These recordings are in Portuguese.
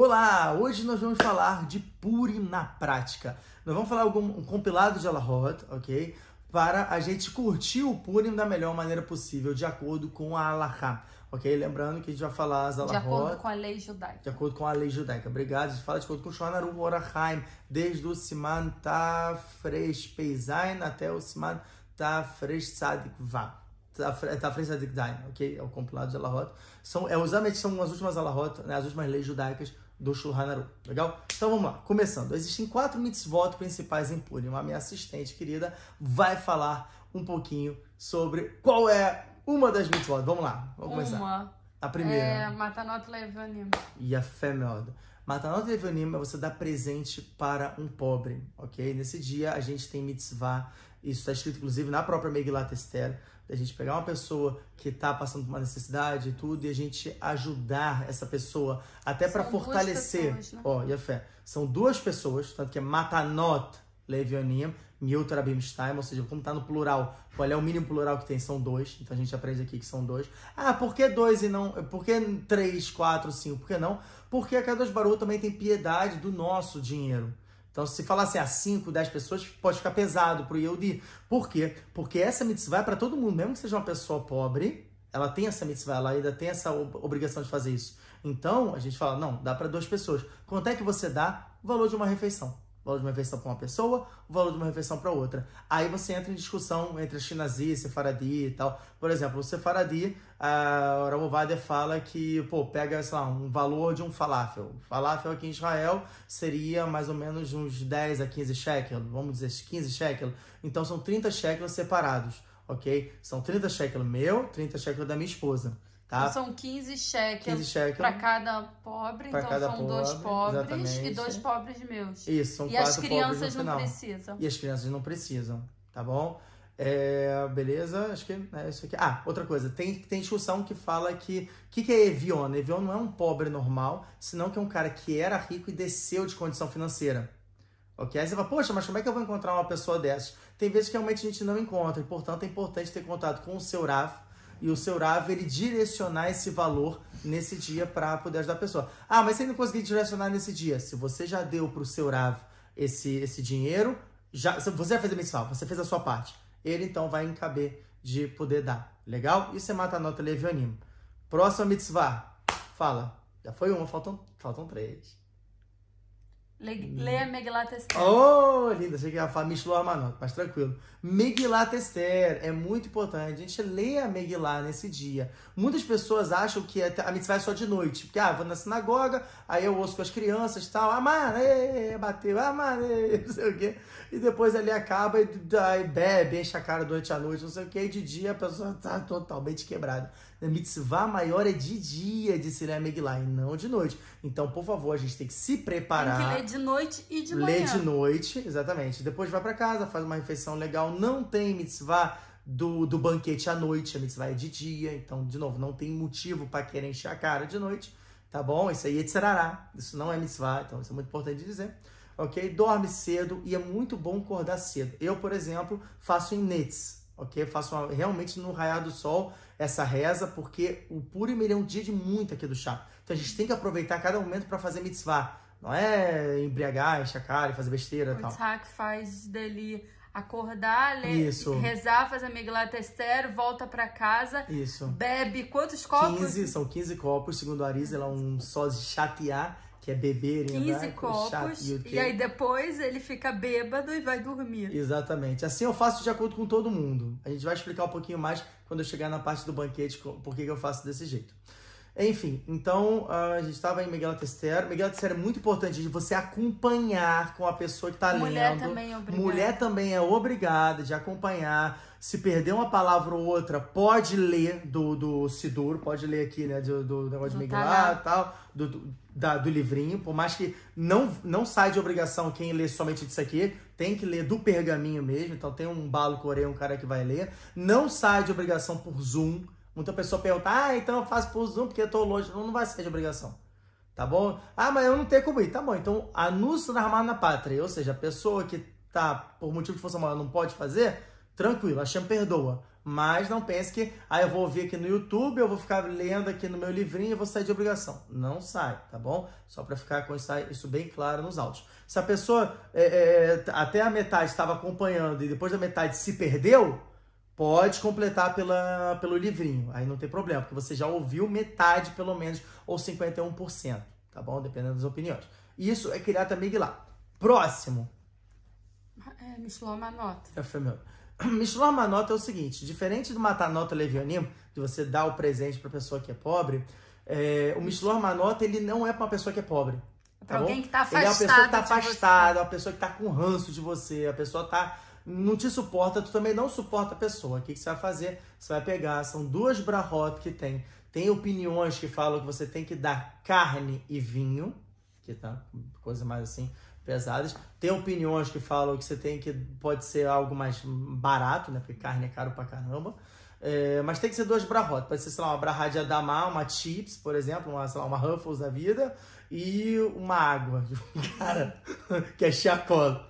Olá! Hoje nós vamos falar de Puri na prática. Nós vamos falar algum, um compilado de Alahot, ok? Para a gente curtir o Purim da melhor maneira possível, de acordo com a Alahá. Ok? Lembrando que a gente vai falar as Alahot. De acordo com a lei judaica. De acordo com a lei judaica. Obrigado. A gente fala de acordo com o Shonaru Orahaim, desde o Siman Tafresh Peizain até o Siman Tafresh Tzadik Vav Tafresh à Dain, ok? É o compilado de Alahot. São, é, são as últimas Alahot, né, as últimas leis judaicas do Shulchan Aruch. Legal? Então vamos lá, começando. Existem quatro mitzvot principais em Purim. A minha assistente querida vai falar um pouquinho sobre qual é uma das mitzvot. Vamos lá, vamos começar. Uma. A primeira. É, Matanot Levanim. E a fé melda. Matanot Levanim é você dar presente para um pobre, ok? Nesse dia a gente tem mitzvah isso está escrito, inclusive, na própria Megillat Esther, da gente pegar uma pessoa que está passando por uma necessidade e tudo, e a gente ajudar essa pessoa, até para fortalecer. né? Ó, e a fé. São duas pessoas, tanto que é Matanot Levionim, Miltrabim Stein, ou seja, como está no plural, qual é o mínimo plural que tem? São dois, então a gente aprende aqui que são dois. Ah, por que dois e não. Por que três, quatro, cinco? Por que não? Porque a Kadosh Baru também tem piedade do nosso dinheiro. Então, se falasse assim, a 5, 10 pessoas, pode ficar pesado para o Yehudi. Por quê? Porque essa mitzvah é para todo mundo, mesmo que seja uma pessoa pobre, ela tem essa mitzvah, ela ainda tem essa obrigação de fazer isso. Então, a gente fala, não, dá para duas pessoas. Quanto é que você dá? O valor de uma refeição. O valor de uma refeição para uma pessoa, o valor de uma refeição para outra. Aí você entra em discussão entre Shinazi, Sefaradi e tal. Por exemplo, o Sefaradi, a Ramovada fala que, pô, pega, sei lá, um valor de um falafel. Falafel aqui em Israel seria mais ou menos uns 10 a 15 shekel, vamos dizer 15 shekel. Então são 30 shekels separados, ok? São 30 shekels meu, 30 shekels da minha esposa. Tá? Então são 15 cheques, para cada pobre, pra então cada são pobre, dois pobres exatamente. e dois pobres meus. Isso, são e quatro as crianças não precisam. E as crianças não precisam, tá bom? É, beleza, acho que é isso aqui. Ah, outra coisa, tem, tem discussão que fala que o que, que é Evion? Evion não é um pobre normal, senão que é um cara que era rico e desceu de condição financeira. Ok? Aí você fala, poxa, mas como é que eu vou encontrar uma pessoa dessas? Tem vezes que realmente a gente não encontra, e portanto é importante ter contato com o seu RAF, e o seu Rav ele direcionar esse valor nesse dia para poder ajudar a pessoa. Ah, mas você não conseguiu direcionar nesse dia. Se você já deu para o seu Rav esse, esse dinheiro, já, você já fez a mensal, você fez a sua parte. Ele então vai encaber de poder dar. Legal? Isso é nota levianimo. Próxima mitzvah. Fala. Já foi uma, faltam, faltam três. Leia Megilat Esther. Oh, linda, achei que ia falar Mishloah Manot, mas tranquilo. Megilat Esther é muito importante. A gente lê a Megilat nesse dia. Muitas pessoas acham que é a mitzvah é só de noite. Porque, ah, vou na sinagoga, aí eu ouço com as crianças e tal. Amare, bateu, amare, não sei o quê. E depois ali acaba e aí bebe, enche a cara durante a noite, não sei o quê. E de dia a pessoa tá totalmente quebrada. A mitzvah maior é de dia, disse Léa Megillah, e não de noite. Então, por favor, a gente tem que se preparar. Tem que ler de noite e de manhã. Ler de noite, exatamente. Depois vai para casa, faz uma refeição legal. Não tem mitzvah do, do banquete à noite, a mitzvah é de dia. Então, de novo, não tem motivo para querer encher a cara de noite. Tá bom? Isso aí é tzerará. Isso não é mitzvah, então isso é muito importante dizer ok? Dorme cedo e é muito bom acordar cedo. Eu, por exemplo, faço em nets, ok? Faço uma, realmente no raiar do sol essa reza, porque o Purim ele é um dia de muito aqui do chá. Então a gente tem que aproveitar cada momento para fazer mitzvah. Não é embriagar, encher a cara e fazer besteira e tal. O Tzak faz dele acordar, ler, Isso. rezar, fazer Miglat Esther, volta para casa, Isso. bebe quantos copos? 15, são 15 copos, segundo a Arisa, ela é um só de chatear que é beber em 15 copos, e, e, aí depois ele fica bêbado e vai dormir. Exatamente. Assim eu faço de acordo com todo mundo. A gente vai explicar um pouquinho mais quando eu chegar na parte do banquete por que eu faço desse jeito. Enfim, então ah, a gente estava em Miguel Tester. Miguel Tester é muito importante de você acompanhar com a pessoa que está lendo. Mulher também é obrigada. Mulher também é obrigada de acompanhar. Se perder uma palavra ou outra, pode ler do, do Sidur, pode ler aqui, né, do, do negócio do de Miguel e ah, tal, do, do da, do livrinho, por mais que não, não sai de obrigação quem lê somente disso aqui, tem que ler do pergaminho mesmo, então tem um balo coreano, um cara que vai ler. Não sai de obrigação por Zoom. Muita pessoa pergunta, ah, então eu faço por Zoom porque eu tô longe. Não, não vai sair de obrigação, tá bom? Ah, mas eu não tenho como ir. Tá bom, então anúncio da Armada Pátria, ou seja, a pessoa que tá por motivo de força maior não pode fazer, tranquilo, a Xan perdoa. Mas não pense que, ah, eu vou ouvir aqui no YouTube, eu vou ficar lendo aqui no meu livrinho e vou sair de obrigação. Não sai, tá bom? Só para ficar com isso bem claro nos autos. Se a pessoa é, é, até a metade estava acompanhando e depois da metade se perdeu, pode completar pela, pelo livrinho. Aí não tem problema, porque você já ouviu metade pelo menos, ou 51%, tá bom? Dependendo das opiniões. Isso é criar também lá. Próximo. É, me uma nota. É, foi meu. Mishloach é Manot é o seguinte, diferente do Matanot Levionim, de você dar o presente para pessoa que é pobre, é, o Mishloach é Manot, ele não é para uma pessoa que é pobre. É tá pra bom? alguém que tá afastado. Ele é uma pessoa que tá afastada, uma pessoa que tá com ranço de você, a pessoa tá não te suporta, tu também não suporta a pessoa. O que, que você vai fazer? Você vai pegar, são duas brahot que tem. Tem opiniões que falam que você tem que dar carne e vinho, que tá coisa mais assim, pesadas. Tem opiniões que falam que você tem que pode ser algo mais barato, né? Porque carne é caro pra caramba. É, mas tem que ser duas brarrotas. Pode ser, sei lá, uma brarrade Adamar, uma Chips, por exemplo, uma, lá, uma Ruffles da vida, e uma água. Cara, que é chacota.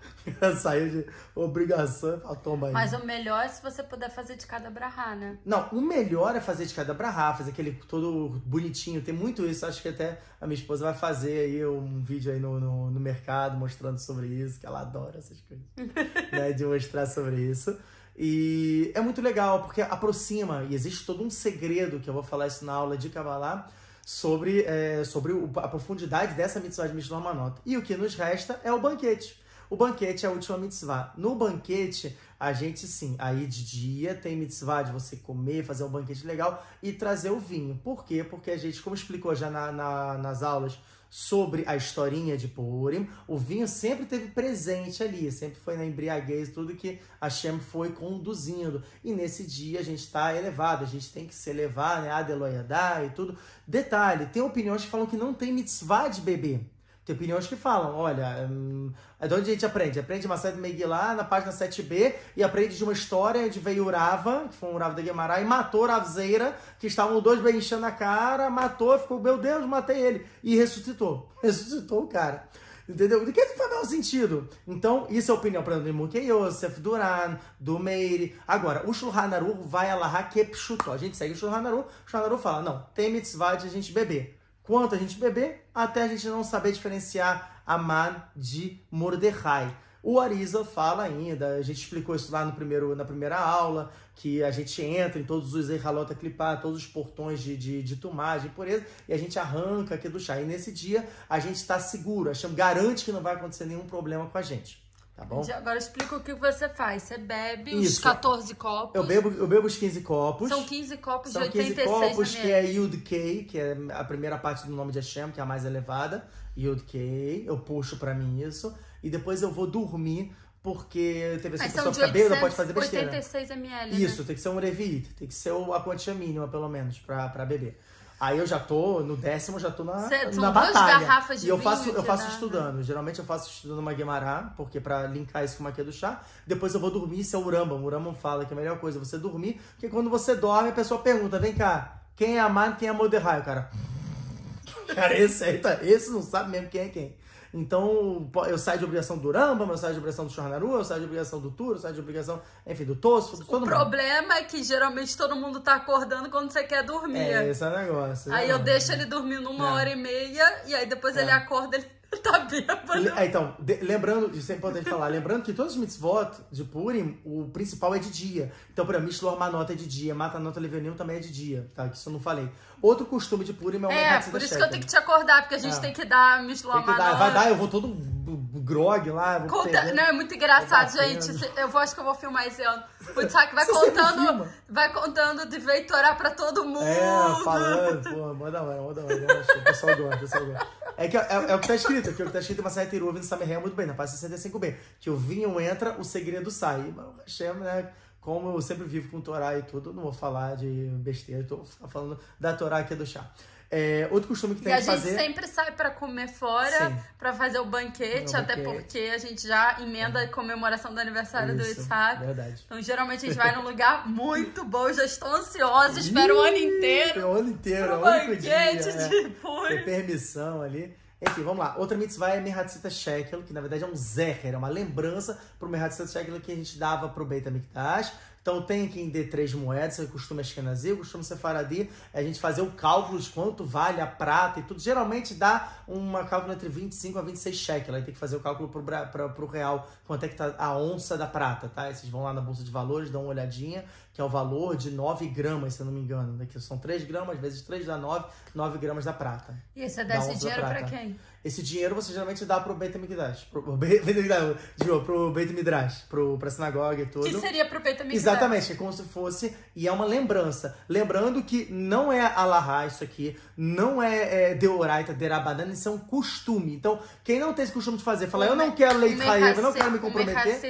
Saiu de obrigação e toma aí. Mas o melhor é se você puder fazer de cada brahá, né? Não, o melhor é fazer de cada brahá, fazer aquele todo bonitinho. Tem muito isso, acho que até a minha esposa vai fazer aí um vídeo aí no, no, no mercado mostrando sobre isso, que ela adora essas coisas, né? De mostrar sobre isso. E é muito legal, porque aproxima, e existe todo um segredo, que eu vou falar isso na aula de Kabbalah, sobre, é, sobre a profundidade dessa mitzvah de Mishnah Manota. E o que nos resta é o banquete. O banquete é a última mitzvah. No banquete, a gente sim, aí de dia tem mitzvah de você comer, fazer um banquete legal e trazer o vinho. Por quê? Porque a gente, como explicou já na, na, nas aulas sobre a historinha de Purim, o vinho sempre teve presente ali, sempre foi na embriaguez, tudo que a Shem foi conduzindo. E nesse dia a gente está elevado, a gente tem que se elevar, né? Adeloyadá e tudo. Detalhe, tem opiniões que falam que não tem mitzvah de beber. Tem opiniões que falam, olha, hum, é de onde a gente aprende? Aprende Macedo Meguilá na página 7b e aprende de uma história de veio Urava, que foi um Urava da Guimarães, e matou Uravazeira, que estavam dois bem enchendo a cara, matou, ficou, meu Deus, matei ele. E ressuscitou. Ressuscitou o cara. Entendeu? De que faz o sentido? Então, isso é a opinião, para exemplo, do Mukhe Yosef, Duran, do Meire. Agora, o Shulhan vai a Kepshutó. A gente segue o Shulhan O Shulhan fala, não, tem mitzvah de a gente beber quanto a gente beber, até a gente não saber diferenciar Amar de Mordecai. O Arisa fala ainda, a gente explicou isso lá no primeiro, na primeira aula, que a gente entra em todos os erralota clipar, todos os portões de, de, de tumagem, pureza, e a gente arranca aqui do chá. E nesse dia a gente está seguro, garante que não vai acontecer nenhum problema com a gente. Tá bom? Agora explica o que você faz. Você bebe Isso. os 14 copos. Eu bebo, eu bebo os 15 copos. São 15 copos São de 86 São 15 copos, que é yud K, que é a primeira parte do nome de Hashem, que é a mais elevada. yud K, eu puxo pra mim isso. E depois eu vou dormir, porque teve essa Mas pessoa fica bêbada, pode fazer besteira. 86 ml, né? Isso, né? tem que ser um revit, tem que ser a quantia mínima, pelo menos, pra, pra beber. Aí eu já tô, no décimo, já tô na, Cê, na batalha. garrafas de e eu faço, eu faço estudando. Né? Geralmente eu faço estudando uma Guimará, porque para linkar isso com uma do chá. Depois eu vou dormir, isso é Uramba. O Uramba fala que é a melhor coisa é você dormir, porque quando você dorme, a pessoa pergunta, vem cá, quem é Amar e quem é Moderai? O cara... Cara, esse aí tá, esse não sabe mesmo quem é quem. Então, eu saio de obrigação do Uramba, eu saio de obrigação do Chornaru, eu saio de obrigação do Turo, eu saio de obrigação, enfim, do Tosso, do todo mundo. O problema é que geralmente todo mundo tá acordando quando você quer dormir. É, esse é o negócio. Aí é. eu deixo ele dormir uma é. hora e meia, e aí depois é. ele acorda, ele tá bêbado. É, então, de, lembrando, isso é importante falar, lembrando que todos os mitzvot de Purim, o principal é de dia. Então, para exemplo, Shlor nota é de dia, Mata Nota Levenil também é de dia, tá? Que isso eu não falei. Outro costume de Purim é o É, por isso que eu tenho que te acordar, porque a gente é. tem que dar Mishlor Manot. Vai dar, eu vou todo grog lá. Conta... Não, é muito engraçado, tá gente. Eu vou, acho que eu vou filmar esse ano. O Isaac vai contando, vai contando de veitorar pra todo é, mundo. É, falando, pô, manda lá, manda lá, O pessoal gosta, o pessoal gosta. É, que, é, é, é o que tá escrito, que o que tá escrito, Masai Teru ouvindo Samehel muito bem, na parte 65b. Que o vinho entra, o segredo sai. Mas o Hashem, né? Como eu sempre vivo com Torá e tudo, não vou falar de besteira, estou falando da Torá aqui do chá. É, outro costume que tem que fazer... a gente sempre sai para comer fora, para fazer o banquete, o até banquete. porque a gente já emenda é. a comemoração do aniversário Isso, do Itzhak. Verdade. Então, geralmente, a gente vai num lugar muito bom. já estou ansiosa, espero o ano inteiro. O ano inteiro, o banquete dia, né? de né? Ter permissão ali. Enfim, vamos lá. Outra mitzvah é Merhatzita Shekel, que na verdade é um zecher, é uma lembrança pro Merhatzita Shekel que a gente dava pro Beit HaMikdash. Então tem quem dê três moedas, você costuma Ashkenazi, costuma Sefaradi, a gente fazer o cálculo de quanto vale a prata e tudo. Geralmente dá uma cálculo entre 25 a 26 cheques. aí tem que fazer o cálculo para o real, quanto é que tá a onça da prata, tá? Aí vocês vão lá na Bolsa de Valores, dão uma olhadinha, que é o valor de 9 gramas, se eu não me engano, né? que são 3 gramas vezes 3 dá 9, 9 gramas da prata. E você dá esse é dinheiro para quem? Esse dinheiro você geralmente dá pro Beit Midrash. Pro Beit pro, pro Beit Midrash, pro, pra sinagoga e tudo. Que seria pro Beit Midrash. Exatamente, é como se fosse, e é uma lembrança. Lembrando que não é alahá isso aqui, não é, é deoraita, Derabadana. isso é um costume. Então, quem não tem esse costume de fazer, fala, eu não quero leite raiva, eu não quero me comprometer.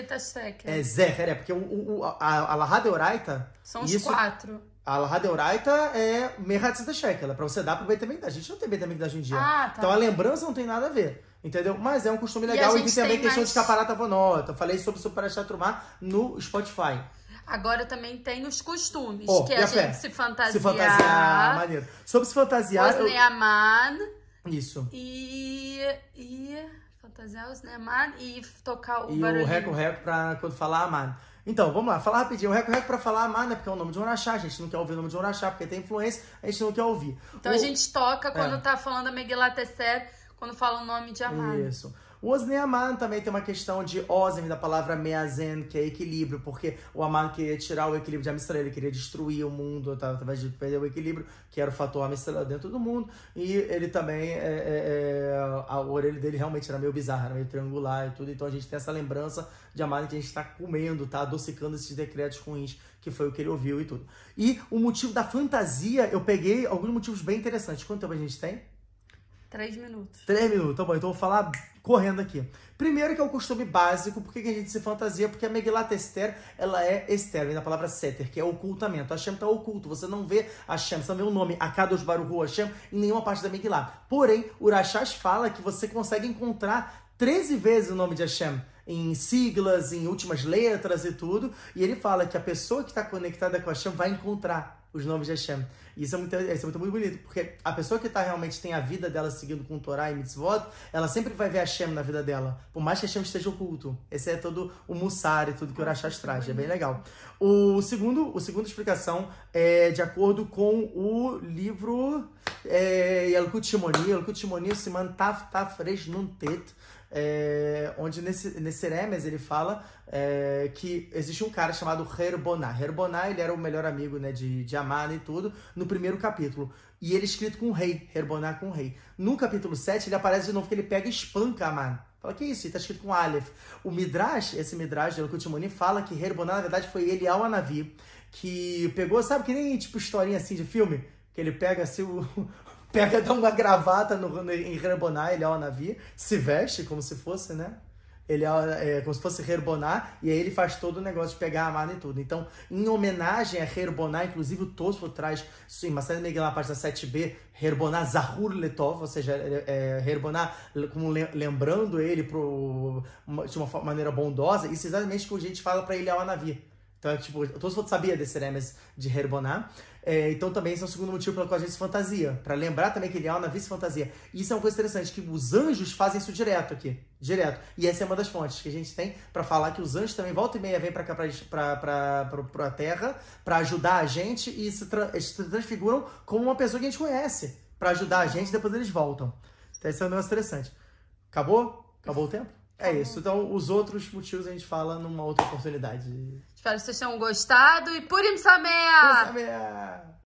É, é zeher, é porque o, o, a, a alahá deoraita... São os isso, quatro. A Lahadeoraita é Mehatz da Shekel, é pra você dar pro também A gente não tem Beit HaMikdash hoje em dia. Ah, tá. Então a lembrança não tem nada a ver. Entendeu? Mas é um costume legal e, e tem também tem questão mais... de caparata vonota. Eu falei sobre o Superachat Trumá no Spotify. Agora também tem os costumes, oh, que é a, a gente se fantasiar. Se fantasiar, maneiro. Sobre se fantasiar. Os eu... Neaman. Isso. E. e... Fantasiar os Neaman e tocar o e barulhinho. E o reco-reco pra quando falar Aman. Então, vamos lá, falar rapidinho. O Reco Reco pra falar Amar, né? Porque é o nome de um orachá. A gente não quer ouvir o nome de um orachá, porque tem influência, a gente não quer ouvir. Então o... a gente toca quando é. tá falando a Megilá quando fala o nome de Amar. Isso. O Osneaman também tem uma questão de Osem, da palavra Meazen, que é equilíbrio, porque o Aman queria tirar o equilíbrio de Amistral, ele queria destruir o mundo tá, através de perder o equilíbrio, que era o fator Amistral dentro do mundo. E ele também, é, é, é, a orelha dele realmente era meio bizarra, era meio triangular e tudo. Então a gente tem essa lembrança de Aman que a gente está comendo, tá adocicando esses decretos ruins, que foi o que ele ouviu e tudo. E o motivo da fantasia, eu peguei alguns motivos bem interessantes. Quanto tempo a gente tem? Três minutos. Três minutos, tá bom. Então vou falar correndo aqui. Primeiro que é o costume básico, por que a gente se fantasia? Porque a Megillat Esther, ela é Esther, vem da palavra Seter, que é ocultamento. A Hashem está oculto, você não vê Hashem, você não vê o nome Akados Baru Hashem em nenhuma parte da Megillat. Porém, Urachás fala que você consegue encontrar 13 vezes o nome de Hashem em siglas, em últimas letras e tudo. E ele fala que a pessoa que está conectada com a Hashem vai encontrar os nomes de Hashem. Isso é muito, isso é muito, muito bonito, porque a pessoa que está realmente tem a vida dela seguindo com o Torá e mitzvot, ela sempre vai ver a Hashem na vida dela, por mais que a Hashem esteja oculto. Esse é todo o mussar e tudo que o Orachás traz, é bem legal. O segundo, o segundo explicação é de acordo com o livro é, Yalkut Shimoni, Yalkut Shimoni é Siman Taf Taf Resh Nuntet, é, onde nesse, nesse Remes ele fala é, que existe um cara chamado Herboná. Herboná, ele era o melhor amigo né, de, de Amada e tudo, no primeiro capítulo. E ele é escrito com rei, Herboná com rei. No capítulo 7, ele aparece de novo que ele pega e espanca Amada. Fala, que isso? E tá escrito com Aleph. O Midrash, esse Midrash de Elocutimoni, fala que Herboná, na verdade, foi ele ao Anavi, que pegou, sabe que nem tipo historinha assim de filme? Que ele pega assim o, pega, dá uma gravata no, no, em Herbonar, ele é o Anavi, se veste como se fosse, né? Ele é, é, como se fosse Herbonar, e aí ele faz todo o negócio de pegar a amada e tudo. Então, em homenagem a Herbonar, inclusive o Tosfo traz, em Marcelo Miguel na página 7b, Herbonar Zahur Letov, ou seja, é, Herbonar é, é, como lembrando ele pro, de uma maneira bondosa, e exatamente o que a gente fala para ele é o Anavi. Então, é, tipo, todos sabia desse remes de Herbonar. É, então também esse é o segundo motivo pelo qual a gente se fantasia. para lembrar também que ele é uma vice fantasia. Isso é uma coisa interessante, que os anjos fazem isso direto aqui. Direto. E essa é uma das fontes que a gente tem para falar que os anjos também volta e meia vêm para cá, para a Terra, para ajudar a gente e se, tra se transfiguram como uma pessoa que a gente conhece. para ajudar a gente depois eles voltam. Então esse é um negócio interessante. Acabou? Acabou o tempo? É isso. Então, os outros motivos a gente fala numa outra oportunidade. Espero que vocês tenham gostado e Purim Samea! Purim Samea!